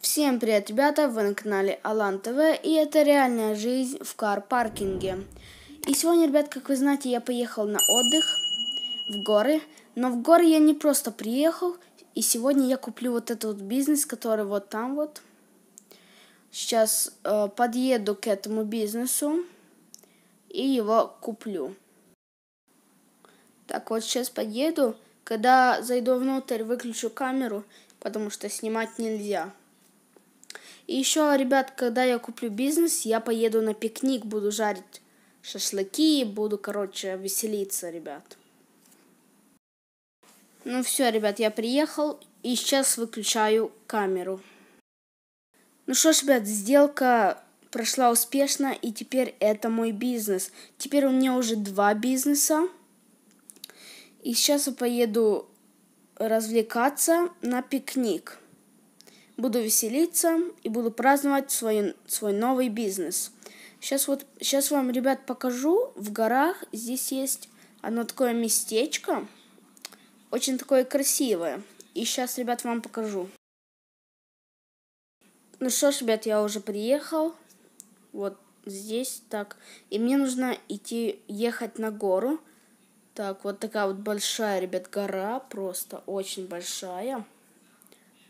Всем привет, ребята! Вы на канале Алан ТВ и это реальная жизнь в кар-паркинге. И сегодня, ребят, как вы знаете, я поехал на отдых в горы. Но в горы я не просто приехал. И сегодня я куплю вот этот вот бизнес, который вот там вот. Сейчас э, подъеду к этому бизнесу и его куплю. Так вот, сейчас подъеду. Когда зайду внутрь, выключу камеру, потому что снимать нельзя. И еще, ребят, когда я куплю бизнес, я поеду на пикник, буду жарить шашлыки, буду, короче, веселиться, ребят. Ну все, ребят, я приехал и сейчас выключаю камеру. Ну что ж, ребят, сделка прошла успешно, и теперь это мой бизнес. Теперь у меня уже два бизнеса. И сейчас я поеду развлекаться на пикник буду веселиться и буду праздновать свой, свой новый бизнес. Сейчас вот, сейчас вам, ребят, покажу. В горах здесь есть одно такое местечко, очень такое красивое. И сейчас, ребят, вам покажу. Ну что ж, ребят, я уже приехал. Вот здесь так. И мне нужно идти, ехать на гору. Так, вот такая вот большая, ребят, гора, просто очень большая.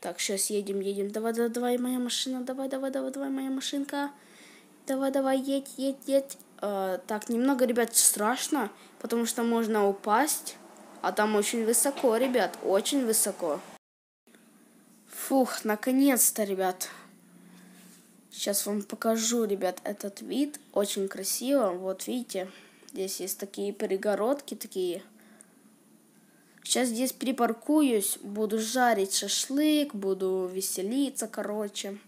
Так, сейчас едем, едем. Давай, давай, давай, моя машина. Давай, давай, давай, давай, моя машинка. Давай, давай, едь, едь, едь. Э, так, немного, ребят, страшно, потому что можно упасть. А там очень высоко, ребят, очень высоко. Фух, наконец-то, ребят. Сейчас вам покажу, ребят, этот вид. Очень красиво. Вот видите, здесь есть такие перегородки, такие Сейчас здесь припаркуюсь, буду жарить шашлык, буду веселиться, короче.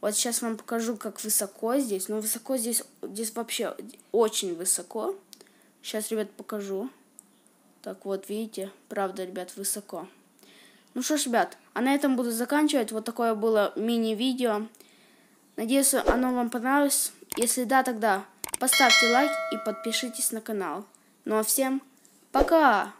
Вот сейчас вам покажу, как высоко здесь. Ну, высоко здесь, здесь вообще очень высоко. Сейчас, ребят, покажу. Так вот, видите, правда, ребят, высоко. Ну что ж, ребят, а на этом буду заканчивать. Вот такое было мини-видео. Надеюсь, оно вам понравилось. Если да, тогда поставьте лайк и подпишитесь на канал. Ну а всем пока!